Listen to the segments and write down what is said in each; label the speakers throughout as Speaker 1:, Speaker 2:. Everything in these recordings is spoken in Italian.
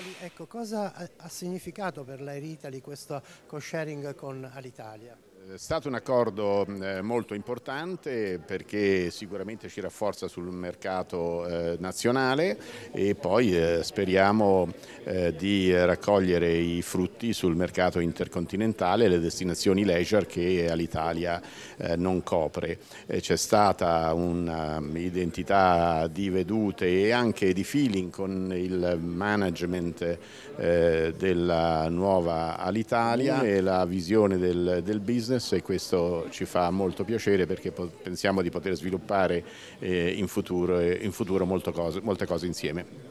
Speaker 1: Italy, ecco, cosa ha significato per l'Air Italy questo co-sharing con Alitalia?
Speaker 2: È stato un accordo eh, molto importante perché sicuramente ci rafforza sul mercato eh, nazionale e poi eh, speriamo di raccogliere i frutti sul mercato intercontinentale e le destinazioni leisure che all'Italia non copre. C'è stata un'identità di vedute e anche di feeling con il management della nuova Alitalia e la visione del business business e questo ci fa molto piacere perché pensiamo di poter sviluppare eh, in futuro, eh, in futuro cose, molte cose insieme.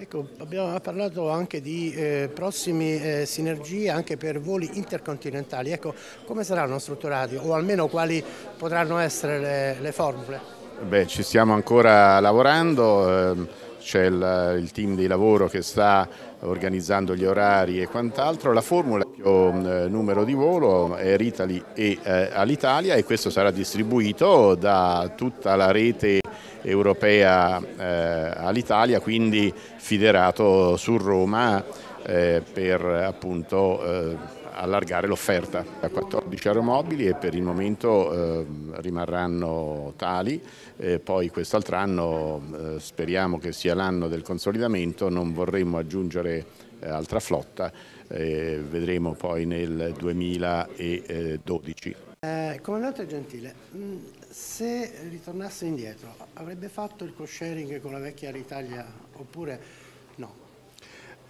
Speaker 1: Ecco, abbiamo parlato anche di eh, prossime eh, sinergie anche per voli intercontinentali. Ecco, come saranno strutturati o almeno quali potranno essere le, le formule?
Speaker 2: Beh, ci stiamo ancora lavorando. Ehm c'è il, il, team di lavoro che sta organizzando gli orari e quant'altro, la formula numero di volo è Ritali e eh, all'Italia e questo sarà distribuito da tutta la rete europea eh, all'Italia, quindi federato su Roma eh, per appunto eh, allargare l'offerta. 14 aeromobili e per il momento eh, rimarranno tali, eh, poi quest'altro anno eh, speriamo che sia l'anno del consolidamento, non vorremmo aggiungere eh, altra flotta, vedremo poi nel 2012.
Speaker 1: Eh, comandante Gentile, mm, se ritornasse indietro avrebbe fatto il co-sharing con la vecchia Italia oppure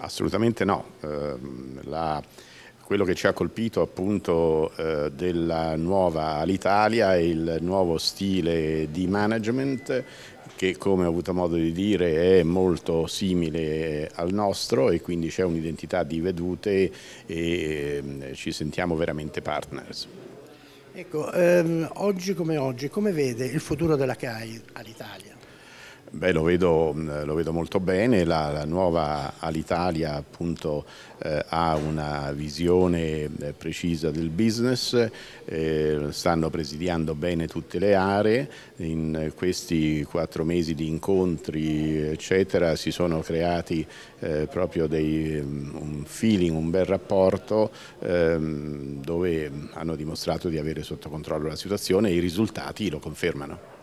Speaker 2: Assolutamente no. Ehm, la, quello che ci ha colpito appunto eh, della nuova Alitalia è il nuovo stile di management che come ho avuto modo di dire è molto simile al nostro e quindi c'è un'identità di vedute e ehm, ci sentiamo veramente partners.
Speaker 1: Ecco, ehm, oggi come oggi, come vede il futuro della CAI all'Italia?
Speaker 2: Beh, lo, vedo, mm, lo, vedo, molto bene, la, la nuova Alitalia appunto, eh, ha una visione eh, precisa del business, eh, stanno presidiando bene tutte le aree, in questi quattro mesi di incontri eccetera, si sono creati eh, proprio dei, mm, un feeling, un bel rapporto ehm, dove hanno dimostrato di avere sotto controllo la situazione e i risultati lo confermano.